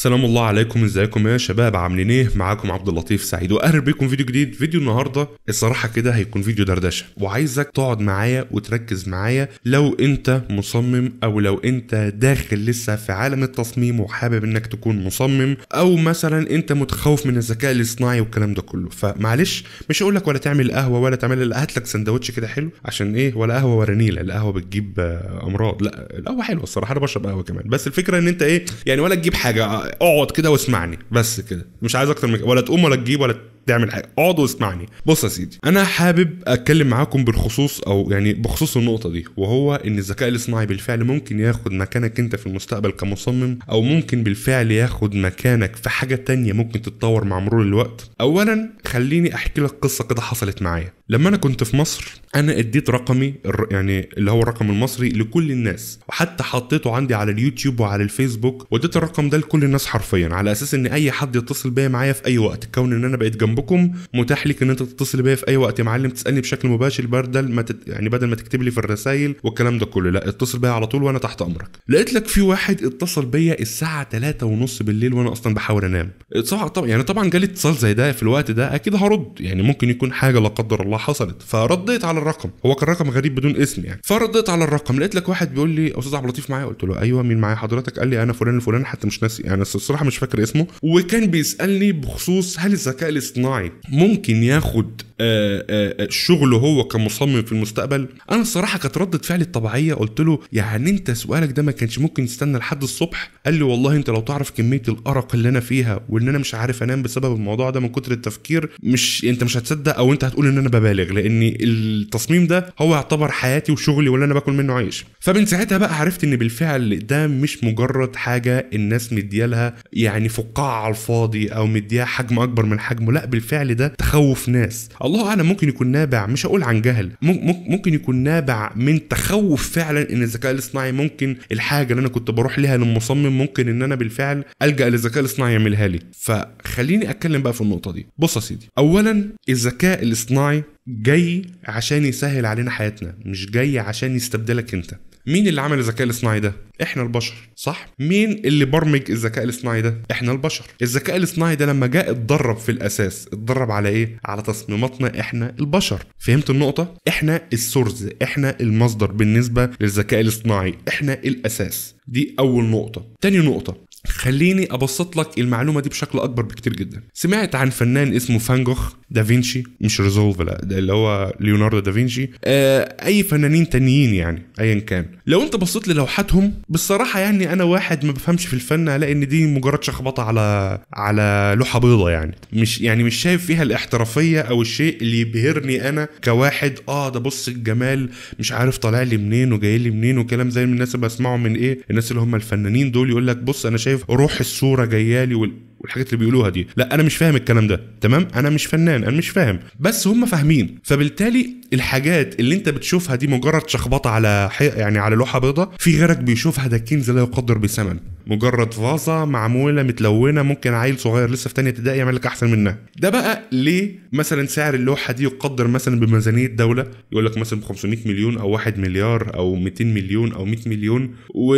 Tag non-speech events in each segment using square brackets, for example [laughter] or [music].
سلام الله عليكم ازيكم يا شباب عاملين ايه معاكم عبد اللطيف سعيد واهلا بيكم فيديو جديد فيديو النهارده الصراحه كده هيكون فيديو دردشه وعايزك تقعد معايا وتركز معايا لو انت مصمم او لو انت داخل لسه في عالم التصميم وحابب انك تكون مصمم او مثلا انت متخوف من الذكاء الاصطناعي والكلام ده كله فمعلش مش هقول لك ولا تعمل قهوه ولا تعمل هات لك سندوتش كده حلو عشان ايه ولا قهوه ورانيلا القهوه بتجيب آه، امراض لا القهوه حلوه الصراحه انا بشرب قهوه كمان بس الفكره ان انت ايه يعني ولا تجيب حاجه اقعد كده واسمعني بس كده مش عايز اكتر من ولا تقوم ولا تجيب ولا تعمل حاجه اقعد واسمعني بص يا سيدي انا حابب اتكلم معاكم بالخصوص او يعني بخصوص النقطه دي وهو ان الذكاء الاصطناعي بالفعل ممكن ياخد مكانك انت في المستقبل كمصمم او ممكن بالفعل ياخد مكانك في حاجه تانية ممكن تتطور مع مرور الوقت اولا خليني احكي لك قصه كده حصلت معايا لما انا كنت في مصر انا اديت رقمي يعني اللي هو الرقم المصري لكل الناس وحتى حطيته عندي على اليوتيوب وعلى الفيسبوك واديت الرقم ده لكل الناس حرفيا على اساس ان اي حد يتصل بيا معايا في اي وقت كون ان انا بقيت جنب جنبكم متاح لك ان انت تتصل بيا في اي وقت يا معلم تسالني بشكل مباشر بدل ما تت... يعني بدل ما تكتب لي في الرسايل والكلام ده كله لا اتصل بيا على طول وانا تحت امرك لقيت لك في واحد اتصل بيا الساعه 3 ونص بالليل وانا اصلا بحاول انام طبعا يعني طبعا جالي اتصال زي ده في الوقت ده اكيد هرد يعني ممكن يكون حاجه لا قدر الله حصلت فرديت على الرقم هو كان رقم غريب بدون اسم يعني فرديت على الرقم لقيت لك واحد بيقول لي استاذ عبد اللطيف معايا قلت له ايوه مين معايا حضرتك قال لي انا فلان الفلاني حتى مش ناسي يعني الصراحه مش فاكر اسمه وكان بيسالني بخصوص هل الذكاء الاصطناعي الاصطناعي ممكن ياخد آه، آه، آه، شغله هو كمصمم في المستقبل انا الصراحه كانت رده فعلي الطبيعيه قلت له يعني انت سؤالك ده ما كانش ممكن تستنى لحد الصبح قال لي والله انت لو تعرف كميه الارق اللي انا فيها وان انا مش عارف انام بسبب الموضوع ده من كتر التفكير مش انت مش هتصدق او انت هتقول ان انا ببالغ لان التصميم ده هو يعتبر حياتي وشغلي واللي انا باكل منه عيش فمن ساعتها بقى عرفت ان بالفعل ده مش مجرد حاجه الناس مديالها يعني فقاعه على الفاضي او مدياها حجم اكبر من حجمه لا بالفعل ده تخوف ناس الله اعلم ممكن يكون نابع مش هقول عن جهل ممكن يكون نابع من تخوف فعلا ان الذكاء الاصطناعي ممكن الحاجه اللي انا كنت بروح لها للمصمم ممكن ان انا بالفعل الجا للذكاء الاصطناعي يعملها لي فخليني اتكلم بقى في النقطه دي بص يا سيدي اولا الذكاء الاصطناعي جاي عشان يسهل علينا حياتنا مش جاي عشان يستبدلك انت مين اللي عمل الذكاء الاصطناعي ده احنا البشر صح مين اللي برمج الذكاء الاصطناعي ده احنا البشر الذكاء الاصطناعي ده لما جاء اتدرب في الاساس اتدرب على ايه على تصميماتنا احنا البشر فهمت النقطه احنا السورس، احنا المصدر بالنسبه للذكاء الاصطناعي احنا الاساس دي اول نقطه تاني نقطه خليني ابسط لك المعلومه دي بشكل اكبر بكتير جدا سمعت عن فنان اسمه فانجوخ دافينشي مش ريزولف لا ده اللي هو ليوناردو دافينشي آه اي فنانين تانيين يعني ايا كان لو انت بصيت للوحاتهم بالصراحه يعني انا واحد ما بفهمش في الفن هلاقي ان دي مجرد شخبطه على على لوحه بيضه يعني مش يعني مش شايف فيها الاحترافيه او الشيء اللي يبهرني انا كواحد اه ده بص الجمال مش عارف طالع لي منين وجاي لي منين وكلام زي الناس بسمعه من ايه الناس اللي هم الفنانين دول يقول لك بص انا شايف روح الصوره جايه لي والحاجات اللي بيقولوها دي لا انا مش فاهم الكلام ده تمام انا مش فنان انا مش فاهم بس هم فاهمين فبالتالي الحاجات اللي انت بتشوفها دي مجرد شخبطه على حي... يعني على لوحه بيضاء في غيرك بيشوفها ده كنز لا يقدر بثمن مجرد فازه معموله متلونه ممكن عيل صغير لسه في تانية ابتدائي يعمل لك احسن منها ده بقى ليه مثلا سعر اللوحه دي يقدر مثلا بميزانيه دوله يقول لك مثلا ب 500 مليون او 1 مليار او 200 مليون او 100 مليون و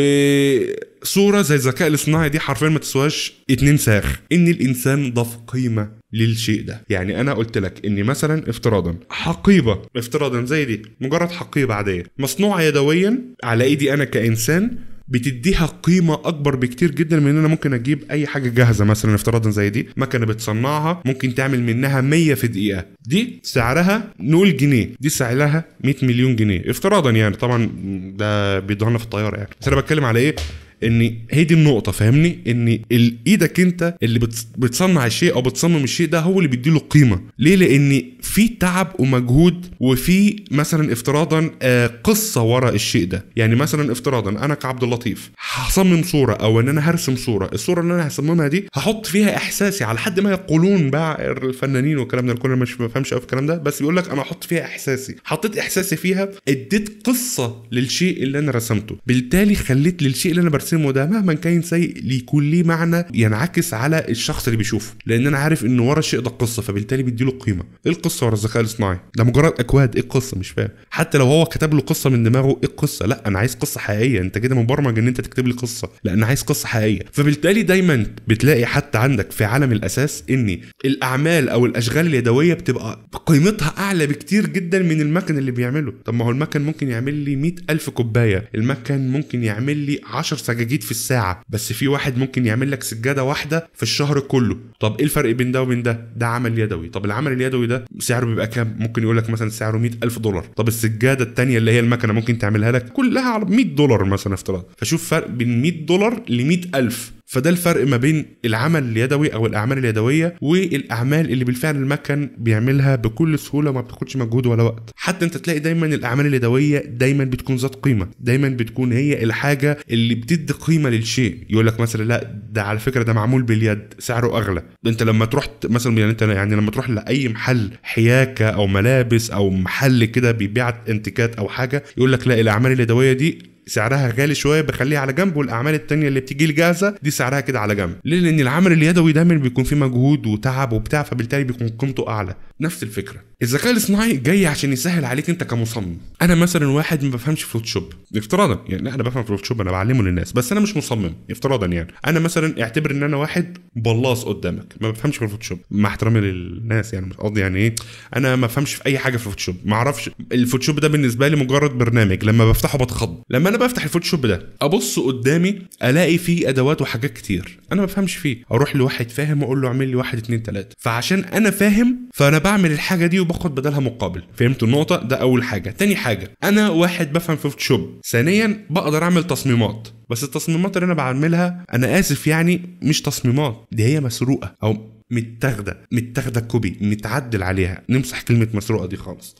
صورة زي الذكاء الاصطناعي دي حرفيا ما تسواش اتنين ساخ ان الانسان ضاف قيمة للشيء ده يعني انا قلت لك ان مثلا افتراضا حقيبة افتراضا زي دي مجرد حقيبة عادية مصنوعة يدويا على ايدي انا كانسان بتديها قيمه اكبر بكتير جدا من ان انا ممكن اجيب اي حاجه جاهزه مثلا افتراضا زي دي مكنه بتصنعها ممكن تعمل منها 100 في دقيقه دي سعرها نقول جنيه دي سعرها 100 مليون جنيه افتراضا يعني طبعا ده بيدوها في الطياره يعني بس انا بتكلم على ايه ان هي دي النقطه فاهمني ان ايدك انت اللي بتصنع الشيء او بتصمم الشيء ده هو اللي بيديله قيمه ليه لان في تعب ومجهود وفي مثلا افتراضا آه، قصه ورا الشيء ده يعني مثلا افتراضا انا كعبد اللطيف هصمم صوره او ان انا هرسم صوره الصوره اللي انا هصممها دي هحط فيها احساسي على حد ما يقولون بقى الفنانين والكلام ده الكل مش بفهمش قوي في الكلام ده بس بيقول لك انا احط فيها احساسي حطيت احساسي فيها اديت قصه للشيء اللي انا رسمته بالتالي خليت للشيء اللي انا برسمه تقسيمه ده مهما كان سيء ليكون ليه معنى ينعكس على الشخص اللي بيشوفه لان انا عارف ان ورا الشيء ده قصه فبالتالي بيديله قيمه ايه القصه ورا الذكاء الاصطناعي ده مجرد اكواد ايه القصه مش فاهم حتى لو هو كتب له قصه من دماغه ايه القصه لا انا عايز قصه حقيقيه انت كده مبرمج ان انت تكتب لي قصه لا انا عايز قصه حقيقيه فبالتالي دايما بتلاقي حتى عندك في عالم الاساس ان الاعمال او الاشغال اليدويه بتبقى قيمتها اعلى بكتير جدا من المكن اللي بيعمله طب ما هو المكن ممكن يعمل لي 100000 كوبايه المكن ممكن يعمل لي 10 سجاير سجاجيد في الساعه بس في واحد ممكن يعمل لك سجاده واحده في الشهر كله طب ايه الفرق بين ده وبين ده ده عمل يدوي طب العمل اليدوي ده سعره بيبقى كام ممكن يقول لك مثلا سعره 100000 دولار طب السجاده الثانيه اللي هي المكنه ممكن تعملها لك كلها على 100 دولار مثلا افتراض فشوف فرق بين 100 دولار ل 100000 فده الفرق ما بين العمل اليدوي او الاعمال اليدويه والاعمال اللي بالفعل المكن بيعملها بكل سهوله وما بتاخدش مجهود ولا وقت حتى انت تلاقي دايما الاعمال اليدويه دايما بتكون ذات قيمه دايما بتكون هي الحاجه اللي بتدي قيمه للشيء يقول لك مثلا لا ده على فكره ده معمول باليد سعره اغلى انت لما تروح مثلا يعني انت يعني لما تروح لاي محل حياكه او ملابس او محل كده بيبيع انتيكات او حاجه يقول لك لا الاعمال اليدويه دي سعرها غالي شويه بخليها على جنب والاعمال التانية اللي بتيجي لي جاهزه دي سعرها كده على جنب ليه لان العمل اليدوي دايما بيكون فيه مجهود وتعب وبتاع فبالتالي بيكون قيمته اعلى نفس الفكره الذكاء الاصطناعي جاي عشان يسهل عليك انت كمصمم انا مثلا واحد ما بفهمش فوتوشوب افتراضا يعني انا بفهم فوتوشوب انا بعلمه للناس بس انا مش مصمم افتراضا يعني انا مثلا اعتبر ان انا واحد بلاص قدامك ما بفهمش في الفوتوشوب مع احترامي للناس يعني مش قصدي يعني ايه انا ما بفهمش في اي حاجه في الفوتوشوب ما اعرفش الفوتوشوب ده بالنسبه لي مجرد برنامج لما بفتحه بتخض لما انا بفتح الفوتوشوب ده ابص قدامي الاقي فيه ادوات وحاجات كتير انا ما بفهمش فيه اروح لواحد فاهم واقول له اعمل لي واحد اتنين تلاته فعشان انا فاهم فانا بعمل الحاجه دي وباخد بدلها مقابل فهمت النقطه ده اول حاجه تاني حاجه انا واحد بفهم في فوتوشوب ثانيا بقدر اعمل تصميمات بس التصميمات اللي انا بعملها انا اسف يعني مش تصميمات دي هي مسروقه او متاخده متاخده كوبي متعدل عليها نمسح كلمه مسروقه دي خالص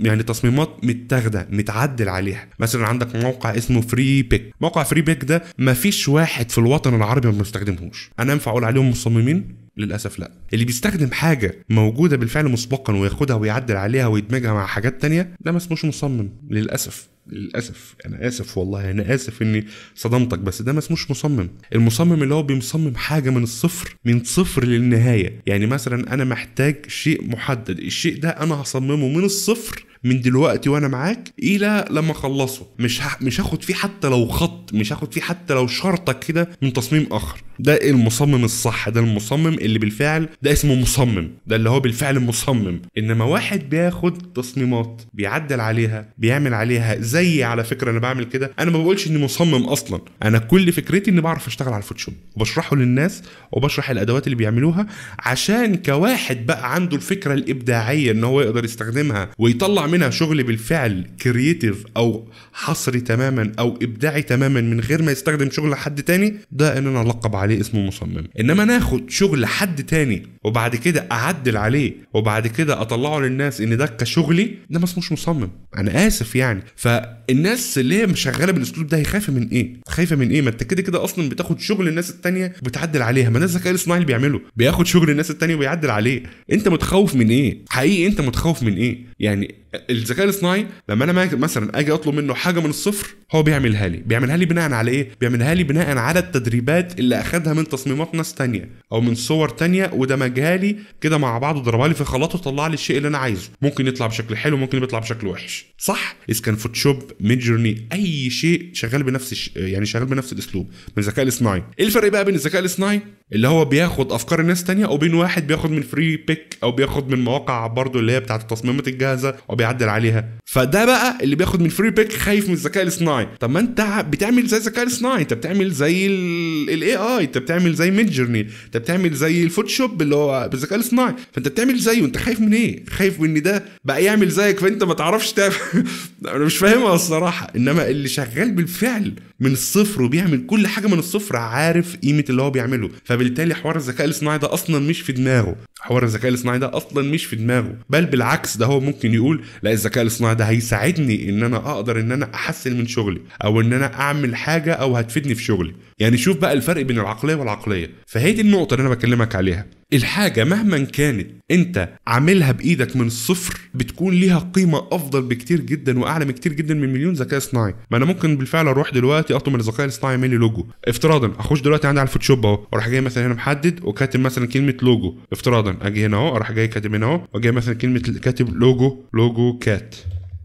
يعني تصميمات متاخده متعدل عليها مثلا عندك موقع اسمه فري بيك موقع فري بيك ده مفيش واحد في الوطن العربي ما بيستخدمهوش انا ينفع اقول عليهم مصممين للاسف لا اللي بيستخدم حاجه موجوده بالفعل مسبقا وياخدها ويعدل عليها ويدمجها مع حاجات تانية ده ما اسموش مصمم للاسف للاسف انا اسف والله انا اسف اني صدمتك بس ده ما اسموش مصمم المصمم اللي هو بيصمم حاجه من الصفر من صفر للنهايه يعني مثلا انا محتاج شيء محدد الشيء ده انا هصممه من الصفر من دلوقتي وانا معاك الى لما اخلصه مش ه... مش هاخد فيه حتى لو خط مش هاخد فيه حتى لو شرطه كده من تصميم اخر ده المصمم الصح ده المصمم اللي بالفعل ده اسمه مصمم ده اللي هو بالفعل مصمم انما واحد بياخد تصميمات بيعدل عليها بيعمل عليها زي على فكره انا بعمل كده انا ما بقولش اني مصمم اصلا انا كل فكرتي اني بعرف اشتغل على الفوتوشوب وبشرحه للناس وبشرح الادوات اللي بيعملوها عشان كواحد بقى عنده الفكره الابداعيه ان هو يقدر يستخدمها ويطلع منها شغل بالفعل كرييتيف او حصري تماما او ابداعي تماما من غير ما يستخدم شغل حد تاني ده ان انا القب عليه اسمه مصمم انما ناخد شغل حد تاني وبعد كده اعدل عليه وبعد كده اطلعه للناس ان ده كشغلي ده ما اسموش مصمم انا اسف يعني فالناس اللي هي مشغله بالاسلوب ده هي خايفه من ايه خايفه من ايه ما انت كده كده اصلا بتاخد شغل الناس التانية وبتعدل عليها ما ده الذكاء الاصطناعي اللي بيعمله بياخد شغل الناس التانية وبيعدل عليه انت متخوف من ايه حقيقي انت متخوف من ايه يعني الذكاء الاصطناعي لما انا مثلا اجي اطلب منه حاجه من الصفر هو بيعملها لي بيعملها لي بناء على ايه بيعملها لي بناء على التدريبات اللي اخدها من تصميمات ناس تانية او من صور تانية وده وجهها لي كده مع بعض وضربها لي في خلاط وطلع لي الشيء اللي انا عايزه ممكن يطلع بشكل حلو ممكن يطلع بشكل وحش صح اذا كان فوتوشوب ميد جورني اي شيء شغال بنفس الش... يعني شغال بنفس الاسلوب من الذكاء الاصطناعي ايه الفرق بقى بين الذكاء الاصطناعي اللي هو بياخد افكار الناس تانية وبين واحد بياخد من فري بيك او بياخد من مواقع برضو اللي هي بتاعه التصميمات الجاهزه وبيعدل عليها فده بقى اللي بياخد من فري بيك خايف من الذكاء الاصطناعي طب ما انت بتعمل زي الذكاء الاصطناعي انت بتعمل زي الاي اي انت بتعمل زي ميدجورني انت بتعمل زي الفوتوشوب اللي هو هو بالذكاء الاصطناعي فانت بتعمل زيه انت خايف من ايه خايف من ان ده بقى يعمل زيك فانت ما تعرفش تعمل [laughs] انا مش فاهمها الصراحه انما اللي شغال بالفعل من الصفر وبيعمل كل حاجه من الصفر عارف قيمه اللي هو بيعمله فبالتالي حوار الذكاء الاصطناعي ده اصلا مش في دماغه حوار الذكاء الاصطناعي ده اصلا مش في دماغه بل بالعكس ده هو ممكن يقول لا الذكاء الاصطناعي ده هيساعدني ان انا اقدر ان انا احسن من شغلي او ان انا اعمل حاجه او هتفيدني في شغلي يعني شوف بقى الفرق بين العقليه والعقليه فهي دي النقطه اللي انا بكلمك عليها الحاجة مهما كانت انت عاملها بايدك من الصفر بتكون ليها قيمة افضل بكتير جدا اعلى بكتير جدا من مليون ذكاء اصطناعي ما انا ممكن بالفعل اروح دلوقتي اطلب من الذكاء الاصطناعي يعمل لي لوجو افتراضا اخش دلوقتي عندي على الفوتوشوب اهو اروح جاي مثلا هنا محدد وكاتب مثلا كلمه لوجو افتراضا اجي هنا اهو اروح جاي كاتب هنا اهو واجي مثلا كلمه كاتب لوجو لوجو كات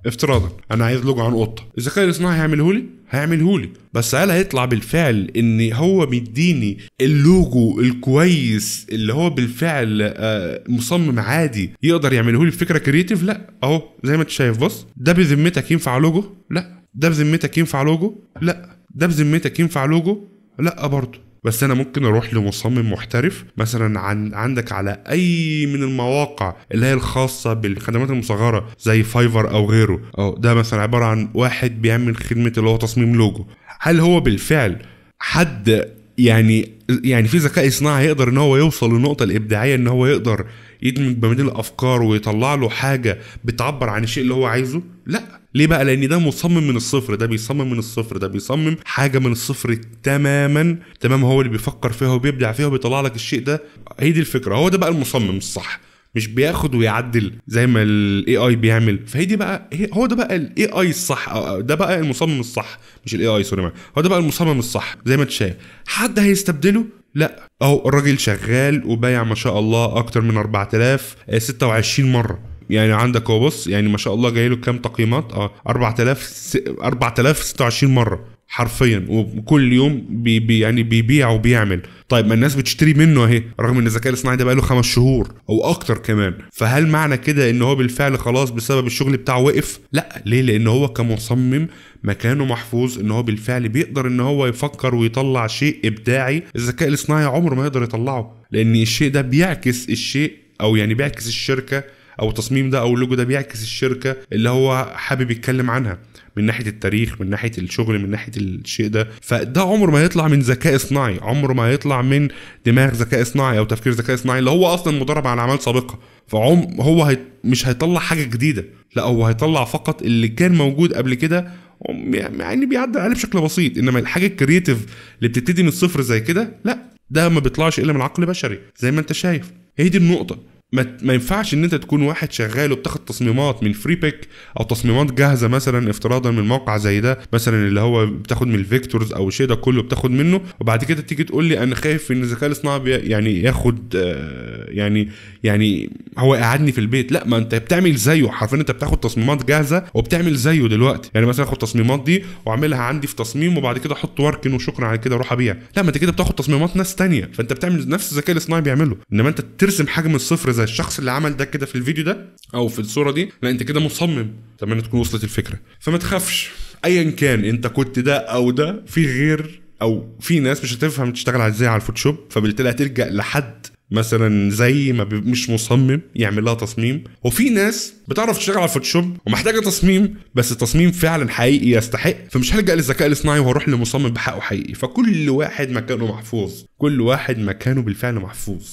افتراضا انا عايز لوجو عن قطه الذكاء الاصطناعي هيعمله لي هيعمله لي بس هل هيطلع بالفعل ان هو مديني اللوجو الكويس اللي هو بالفعل آه، مصمم عادي يقدر يعمله لي بفكره كريتيف لا اهو زي ما انت شايف بص ده بذمتك ينفع لوجو لا ده بذمتك ينفع لوجو لا ده بذمتك ينفع لوجو لا برضه بس انا ممكن اروح لمصمم محترف مثلا عن عندك على اي من المواقع اللي هي الخاصه بالخدمات المصغره زي فايفر او غيره او ده مثلا عباره عن واحد بيعمل خدمه اللي هو تصميم لوجو هل هو بالفعل حد يعني يعني في ذكاء اصطناعي يقدر ان هو يوصل للنقطه الابداعيه ان هو يقدر يدمج ما بين الافكار ويطلع له حاجه بتعبر عن الشيء اللي هو عايزه لا ليه بقى لان ده مصمم من الصفر ده بيصمم من الصفر ده بيصمم حاجه من الصفر تماما تمام هو اللي بيفكر فيها وبيبدع فيها وبيطلع لك الشيء ده هي دي الفكره هو ده بقى المصمم الصح مش بياخد ويعدل زي ما الاي اي بيعمل فهي دي بقى هو ده بقى الاي اي الصح ده بقى المصمم الصح مش الاي اي سوري هو ده بقى المصمم الصح زي ما اتشاف حد هيستبدله لا اهو الراجل شغال وبايع ما شاء الله اكتر من 4000 26 آه، مره يعني عندك هو بص يعني ما شاء الله جاي له كام تقييمات اه 4000 4026 مره حرفيا وكل يوم بي بي يعني بيبيع وبيعمل طيب ما الناس بتشتري منه اهي رغم ان الذكاء الاصطناعي ده بقاله خمس شهور او اكتر كمان فهل معنى كده ان هو بالفعل خلاص بسبب الشغل بتاعه وقف لا ليه لان هو كمصمم مكانه محفوظ ان هو بالفعل بيقدر ان هو يفكر ويطلع شيء ابداعي الذكاء الاصطناعي عمره ما يقدر يطلعه لان الشيء ده بيعكس الشيء او يعني بيعكس الشركه او التصميم ده او اللوجو ده بيعكس الشركه اللي هو حابب يتكلم عنها من ناحيه التاريخ من ناحيه الشغل من ناحيه الشيء ده فده عمره ما يطلع من ذكاء اصطناعي عمره ما يطلع من دماغ ذكاء اصطناعي او تفكير ذكاء اصطناعي اللي هو اصلا مدرب على اعمال سابقه فعم هو هي... مش هيطلع حاجه جديده لا هو هيطلع فقط اللي كان موجود قبل كده مع يعني بيعدل عليه بشكل بسيط انما الحاجه الكرييتيف اللي بتبتدي من الصفر زي كده لا ده ما بيطلعش الا من عقل بشري زي ما انت شايف هي دي النقطه ما, ما ينفعش ان انت تكون واحد شغال وبتاخد تصميمات من فري بيك او تصميمات جاهزه مثلا افتراضا من موقع زي ده مثلا اللي هو بتاخد من الفيكتورز او الشيء ده كله بتاخد منه وبعد كده تيجي تقول لي انا خايف ان الذكاء الاصطناعي يعني ياخد آه، يعني يعني هو قعدني في البيت لا ما انت بتعمل زيه حرفيا انت بتاخد تصميمات جاهزه وبتعمل زيه دلوقتي يعني مثلا اخد التصميمات دي واعملها عندي في تصميم وبعد كده احط وركن وشكرا على كده اروح ابيع لا ما انت كده بتاخد تصميمات ناس ثانيه فانت بتعمل نفس الذكاء الاصطناعي بيعمله انما انت ترسم حاجه من الصفر زي الشخص اللي عمل ده كده في الفيديو ده او في الصوره دي لا انت كده مصمم تمام تكون وصلت الفكره فما تخافش ايا كان انت كنت ده او ده في غير او في ناس مش هتفهم تشتغل ازاي على الفوتوشوب فبالتالي هتلجا لحد مثلا زي ما مش مصمم يعمل لها تصميم وفي ناس بتعرف تشتغل على الفوتوشوب ومحتاجه تصميم بس التصميم فعلا حقيقي يستحق فمش هلجا للذكاء الاصطناعي وهروح لمصمم بحقه حقيقي فكل واحد مكانه محفوظ كل واحد مكانه بالفعل محفوظ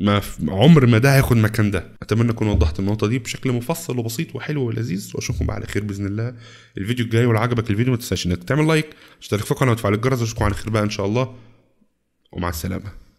ما عمر ما ده هياخد مكان ده اتمنى اكون وضحت النقطه دي بشكل مفصل وبسيط وحلو ولذيذ واشوفكم على خير باذن الله الفيديو الجاي ولو عجبك الفيديو ما تنساش انك تعمل لايك اشترك في القناه وتفعل الجرس اشوفكم على خير بقى ان شاء الله ومع السلامه